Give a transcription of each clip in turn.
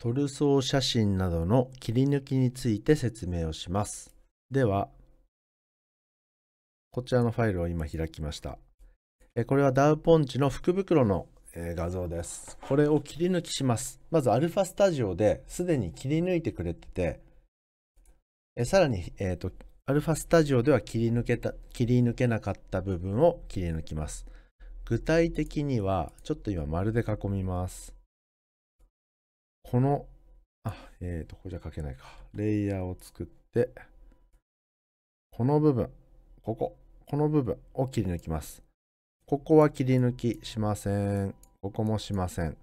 トルソー写真などの切り抜きについて説明をします。では、こちらのファイルを今開きました。これはダウポンチの福袋の画像です。これを切り抜きします。まずアルファスタジオですでに切り抜いてくれてて、えさらに、えーと、ァスタジオでは切り抜けた、切り抜けなかった部分を切り抜きます。具体的には、ちょっと今丸で囲みます。この、あ、えっ、ー、と、ここじゃ書けないか。レイヤーを作って、この部分、ここ、この部分を切り抜きます。ここは切り抜きしません。ここもしません。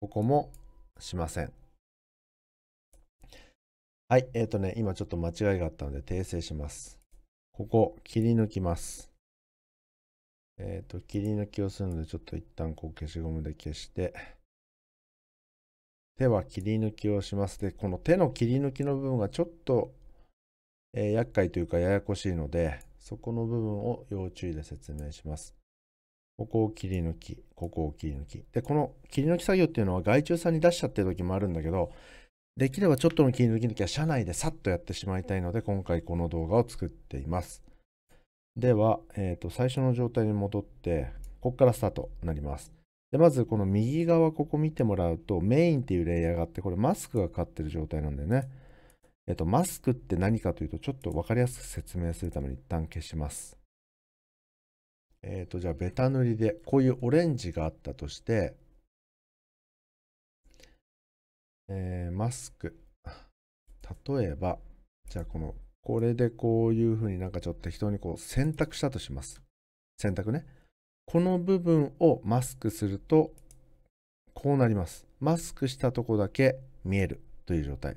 ここもしません。はい、えっ、ー、とね、今ちょっと間違いがあったので訂正します。ここ、切り抜きます。えっ、ー、と、切り抜きをするので、ちょっと一旦こう消しゴムで消して、手は切り抜きをします。で、この手の切り抜きの部分がちょっと、えー、厄介というかややこしいので、そこの部分を要注意で説明します。ここを切り抜き、ここを切り抜き。で、この切り抜き作業っていうのは外注さんに出しちゃってる時もあるんだけど、できればちょっとの切り抜きの時は社内でさっとやってしまいたいので、今回この動画を作っています。では、えっ、ー、と、最初の状態に戻って、ここからスタートになります。で、まずこの右側ここ見てもらうと、メインっていうレイヤーがあって、これマスクがかかってる状態なんだよね。えっと、マスクって何かというと、ちょっとわかりやすく説明するために一旦消します。えっと、じゃあ、ベタ塗りで、こういうオレンジがあったとして、えー、マスク。例えば、じゃあこの、これでこういうふうになんかちょっと適当にこう選択したとします。選択ね。この部分をマスクするとこうなります。マスクしたとこだけ見えるという状態。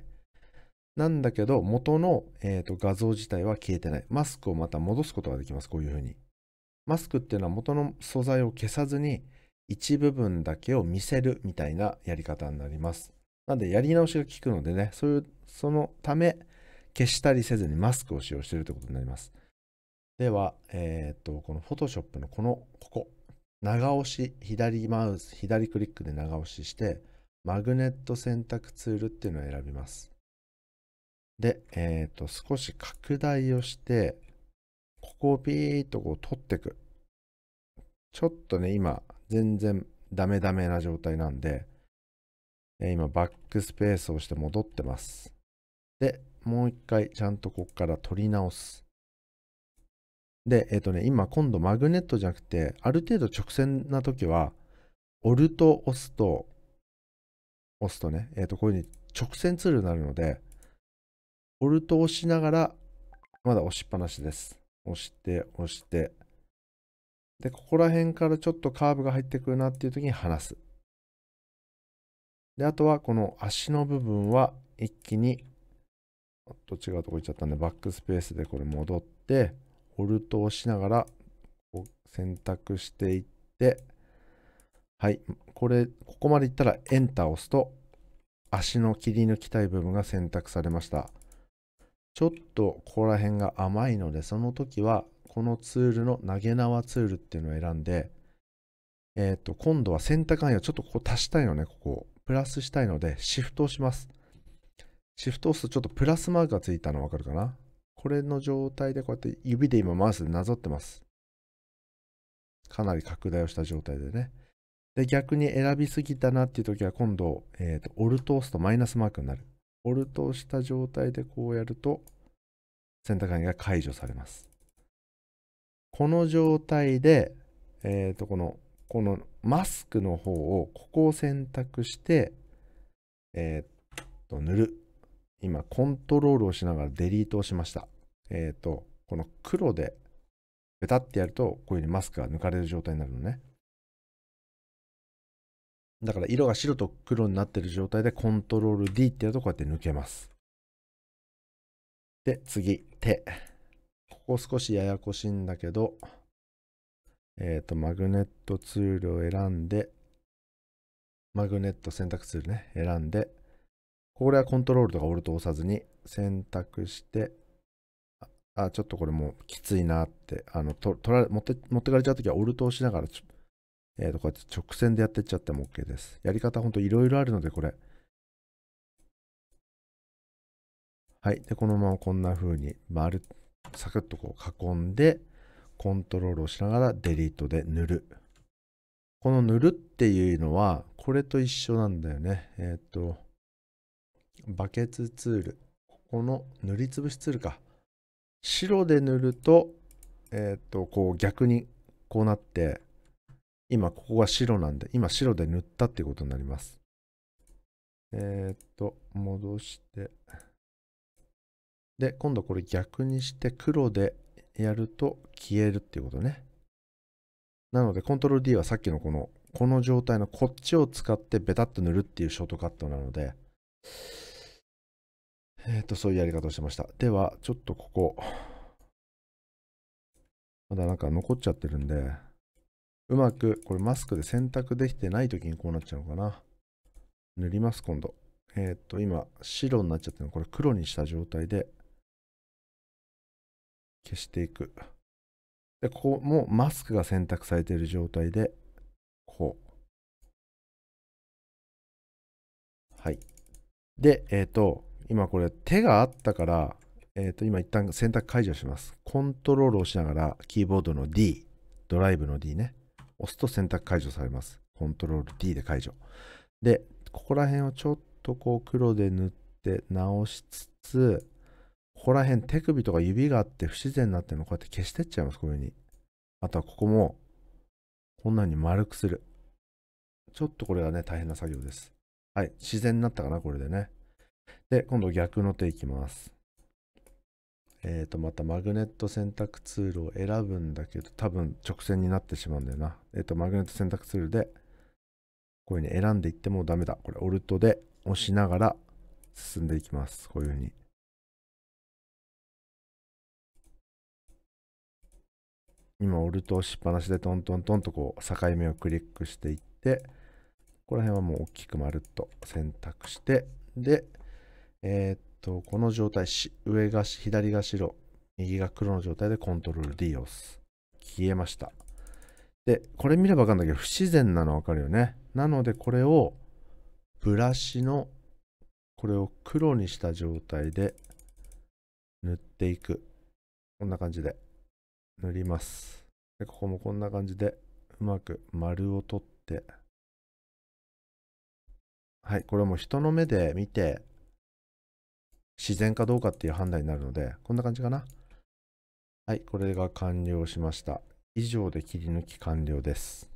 なんだけど、元の、えーと、画像自体は消えてない。マスクをまた戻すことができます。こういうふうに。マスクっていうのは元の素材を消さずに一部分だけを見せるみたいなやり方になります。なんでやり直しが効くのでね、そういう、そのため消したりせずにマスクを使用しているということになります。では、えっ、と、この Photoshop のこの、ここ、長押し、左マウス、左クリックで長押しして、マグネット選択ツールっていうのを選びます。で、えっ、と、少し拡大をして、ここをピーッとこう取っていく。ちょっとね、今、全然ダメダメな状態なんで、今、バックスペースをして戻ってます。で、もう一回、ちゃんとここから取り直す。で、えっ、ー、とね、今今度マグネットじゃなくて、ある程度直線な時は、オルト押すと、押すとね、えっ、ー、と、こういう風に直線ツールになるので、オルト押しながら、まだ押しっぱなしです。押して、押して。で、ここら辺からちょっとカーブが入ってくるなっていう時に離す。で、あとはこの足の部分は一気に、ちょっと違うとこ行っちゃったんで、バックスペースでこれ戻って、オルトをしながらこう選択していって、はい、これ、ここまでいったらエンターを押すと、足の切り抜きたい部分が選択されました。ちょっとここら辺が甘いので、その時は、このツールの投げ縄ツールっていうのを選んで、えっ、ー、と、今度は選択範囲をちょっとここ足したいのね、ここ。プラスしたいので、シフトをします。シフト押すとちょっとプラスマークがついたの分かるかなこれの状態でこうやって指で今マウスでなぞってます。かなり拡大をした状態でね。で、逆に選びすぎたなっていう時は今度、えっ、ー、と、オルト押すとマイナスマークになる。オルトをした状態でこうやると、選択肢が解除されます。この状態で、えっ、ー、と、この、このマスクの方を、ここを選択して、えっ、ー、と、塗る。今、コントロールをしながらデリートをしました。えっ、ー、と、この黒で、ペタってやると、こういうふうにマスクが抜かれる状態になるのね。だから色が白と黒になってる状態でコントロール D ってやるとこうやって抜けます。で、次、手。ここ少しややこしいんだけど、えっ、ー、と、マグネットツールを選んで、マグネット選択ツールね、選んで、これはコントロールとかオルト押さずに選択して、あ、ちょっとこれもうきついなって、あの、と取られ持って、持ってかれちゃうときはオルト押しながら、えっ、ー、と、こうやって直線でやってっちゃっても OK です。やり方ほんといろいろあるので、これ。はい。で、このままこんな風に、丸、サクッとこう囲んで、コントロールをしながらデリートで塗る。この塗るっていうのは、これと一緒なんだよね。えっ、ー、と、バケツツール。ここの塗りつぶしツールか。白で塗ると、えっ、ー、と、こう逆にこうなって、今ここが白なんで、今白で塗ったっていうことになります。えっ、ー、と、戻して。で、今度これ逆にして黒でやると消えるっていうことね。なので、コントロール D はさっきのこの、この状態のこっちを使ってベタッと塗るっていうショートカットなので、えっ、ー、と、そういうやり方をしてました。では、ちょっとここ、まだなんか残っちゃってるんで、うまく、これマスクで選択できてない時にこうなっちゃうのかな。塗ります、今度。えっ、ー、と、今、白になっちゃってるの。これ黒にした状態で、消していく。で、ここもマスクが選択されている状態で、こう。はい。で、えっ、ー、と、今これ手があったから、えっ、ー、と今一旦選択解除します。コントロールをしながらキーボードの D、ドライブの D ね、押すと選択解除されます。コントロール D で解除。で、ここら辺をちょっとこう黒で塗って直しつつ、ここら辺手首とか指があって不自然になってるのこうやって消してっちゃいます、こういうに。あとはここも、こんなに丸くする。ちょっとこれはね、大変な作業です。はい、自然になったかな、これでね。で、今度逆の手いきます。えっ、ー、と、またマグネット選択ツールを選ぶんだけど、多分直線になってしまうんだよな。えっ、ー、と、マグネット選択ツールで、こういうふうに選んでいってもダメだ。これ、オルトで押しながら進んでいきます。こういうふうに。今、オルト押しっぱなしでトントントンとこう、境目をクリックしていって、ここら辺はもう大きくまるっと選択して、で、えー、っと、この状態、上が左が白、右が黒の状態でコントロール D を押す。消えました。で、これ見ればわかるんだけど、不自然なのわかるよね。なので、これを、ブラシの、これを黒にした状態で、塗っていく。こんな感じで、塗ります。で、ここもこんな感じで、うまく丸を取って、はい、これも人の目で見て、自然かどうかっていう判断になるので、こんな感じかな。はい、これが完了しました。以上で切り抜き完了です。